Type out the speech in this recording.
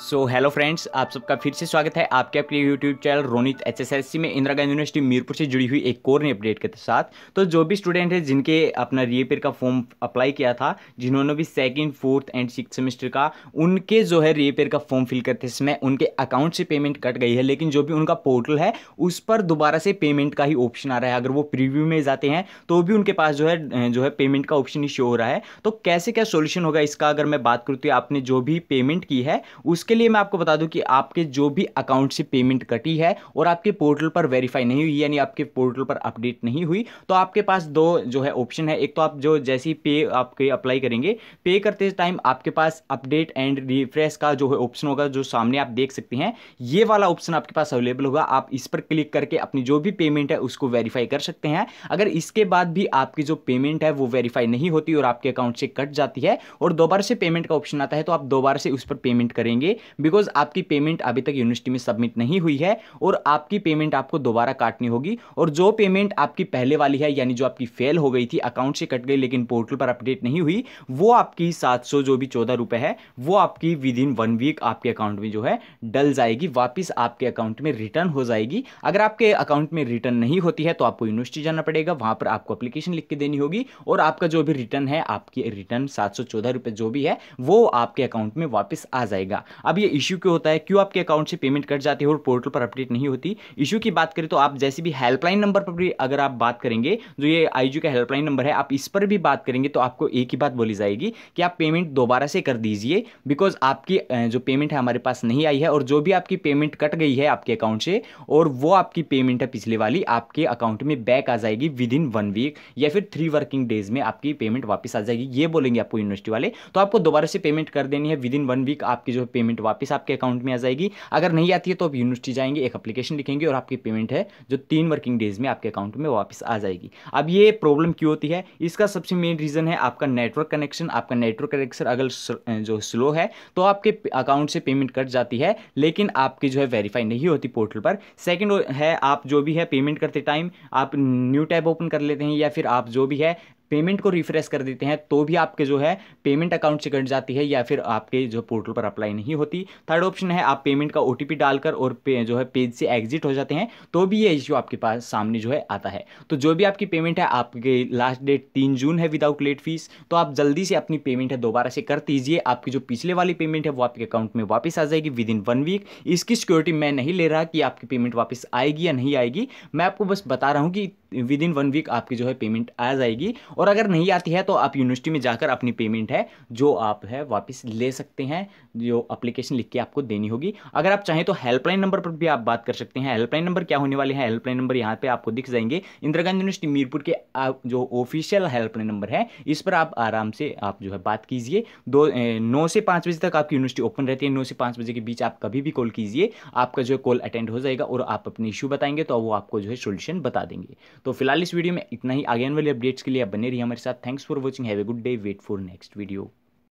so hello friends आप सबका फिर से स्वागत है आपके आपके यूट्यूब चैनल रोनित एचएसएससी में इंदिरा गांधी यूनिवर्सिटी मीरपुर से जुड़ी हुई एक कोर अपडेट के साथ तो जो भी स्टूडेंट है जिनके अपना रीपेयर का फॉर्म अप्लाई किया था जिन्होंने भी second fourth and six semester का उनके जो है रीपेयर का फॉर्म फिल करते समय उनके अकाउंट से पेमेंट कट गई है लेकिन जो भी उनका पोर्टल है उस पर दोबारा से पेमेंट का ही ऑप्शन आ रहा है अगर वो प्रीव्यू में जाते हैं तो भी उनके पास जो है जो है पेमेंट का ऑप्शन ही शो हो रहा है तो कैसे क्या सोल्यूशन होगा इसका अगर मैं बात करूँ तो आपने जो भी पेमेंट की है उस उसके लिए मैं आपको बता दूं कि आपके जो भी अकाउंट से पेमेंट कटी है और आपके पोर्टल पर वेरीफाई नहीं हुई यानी आपके पोर्टल पर अपडेट नहीं हुई तो आपके पास दो जो है ऑप्शन है एक तो आप जो जैसे ही पे आपके अप्लाई करेंगे पे करते टाइम आपके पास अपडेट एंड रिफ्रेश का जो है ऑप्शन होगा जो सामने आप देख सकते हैं ये वाला ऑप्शन आपके पास अवेलेबल होगा आप इस पर क्लिक करके अपनी जो भी पेमेंट है उसको वेरीफाई कर सकते हैं अगर इसके बाद भी आपकी जो पेमेंट है वो वेरीफाई नहीं होती और आपके अकाउंट से कट जाती है और दोबारा से पेमेंट का ऑप्शन आता है तो आप दोबारा से उस पर पेमेंट करेंगे बिकॉज आपकी पेमेंट अभी तक यूनिवर्सिटी में सबमिट नहीं हुई है और आपकी पेमेंट आपको दोबारा काटनी होगी और जो पेमेंट आपकी पहले वाली है यानी जो आपकी फेल हो गई थी अकाउंट से कट गई लेकिन पोर्टल पर अपडेट नहीं हुई वो आपकी सात जो भी चौदह है वो आपकी विद इन वन वीक आपके अकाउंट में जो है डल जाएगी वापिस आपके अकाउंट में रिटर्न हो जाएगी अगर आपके अकाउंट में रिटर्न नहीं होती है तो आपको यूनिवर्सिटी जाना पड़ेगा वहां पर आपको अप्लीकेशन लिख के देनी होगी और आपका जो भी रिटर्न है आपकी रिटर्न सात सौ जो भी है वो आपके अकाउंट में वापस आ जाएगा अब ये इशू क्यों होता है क्यों आपके अकाउंट से पेमेंट कट जाती है और पोर्टल पर अपडेट नहीं होती इशू की बात करें तो आप जैसे भी हेल्पलाइन नंबर पर भी अगर आप बात करेंगे जो ये आई का हेल्पलाइन नंबर है आप इस पर भी बात करेंगे तो आपको एक ही बात बोली जाएगी कि आप पेमेंट दोबारा से कर दीजिए बिकॉज आपकी जो पेमेंट है हमारे पास नहीं आई है और जो भी आपकी पेमेंट कट गई है आपके अकाउंट से और वो आपकी पेमेंट है पिछले वाली आपके अकाउंट में बैक आ जाएगी विद इन वन वीक या फिर थ्री वर्किंग डेज में आपकी पेमेंट वापस आ जाएगी ये बोलेंगे आपको यूनिवर्सिटी वाले तो आपको दोबारा से पेमेंट कर देनी है विद इन वन वीक आपकी जो पेमेंट पेमेंट वापस आपके अकाउंट में आ जाएगी अगर नहीं आती है तो आप यूनिवर्सिटी जाएंगे एक अपलीकेशन लिखेंगे और आपकी पेमेंट है जो तीन वर्किंग डेज में आपके अकाउंट में वापस आ जाएगी अब ये प्रॉब्लम क्यों होती है इसका सबसे मेन रीज़न है आपका नेटवर्क कनेक्शन आपका नेटवर्क कनेक्शन अगर जो स्लो है तो आपके अकाउंट से पेमेंट कट जाती है लेकिन आपकी जो है वेरीफाई नहीं होती पोर्टल पर सेकेंड है आप जो भी है पेमेंट करते टाइम आप न्यू टैब ओपन कर लेते हैं या फिर आप जो भी है पेमेंट को रिफ्रेश कर देते हैं तो भी आपके जो है पेमेंट अकाउंट से कट जाती है या फिर आपके जो पोर्टल पर अप्लाई नहीं होती थर्ड ऑप्शन है आप पेमेंट का ओ डालकर और पे, जो है पेज से एग्जिट हो जाते हैं तो भी ये इश्यू आपके पास सामने जो है आता है तो जो भी आपकी पेमेंट है आपके लास्ट डेट तीन जून है विदाउट लेट फीस तो आप जल्दी से अपनी पेमेंट है दोबारा से कर दीजिए आपकी जो पिछले वाली पेमेंट है वो आपके अकाउंट में वापस आ जाएगी विद इन वन वीक इसकी सिक्योरिटी मैं नहीं ले रहा कि आपकी पेमेंट वापस आएगी या नहीं आएगी मैं आपको बस बता रहा हूँ कि विद इन वन वीक आपकी जो है पेमेंट आ जाएगी और अगर नहीं आती है तो आप यूनिवर्सिटी में जाकर अपनी पेमेंट है जो आप है वापस ले सकते हैं जो अप्लीकेशन लिख के आपको देनी होगी अगर आप चाहें तो हेल्पलाइन नंबर पर भी आप बात कर सकते हैं हेल्पलाइन नंबर क्या होने वाले हैं हेल्पलाइन नंबर यहाँ पर आपको दिख जाएंगे इंदिरा गांधी यूनिवर्सिटी मीरपुर के जो ऑफिशियल हेल्पलाइन नंबर है इस पर आप आराम से आप जो है बात कीजिए दो नौ से पाँच बजे तक आपकी यूनिवर्सिटी ओपन रहती है नौ से पाँच बजे के बीच आप कभी भी कॉल कीजिए आपका जो है कॉल अटेंड हो जाएगा और आप अपने इशू बताएंगे तो वो आपको जो है सोल्यूशन बता देंगे तो फिलहाल इस वीडियो में इतना ही आगे आने वाली अपडेट्स के लिए आप बने रहिए हमारे साथ thanks for watching have a good day wait for next video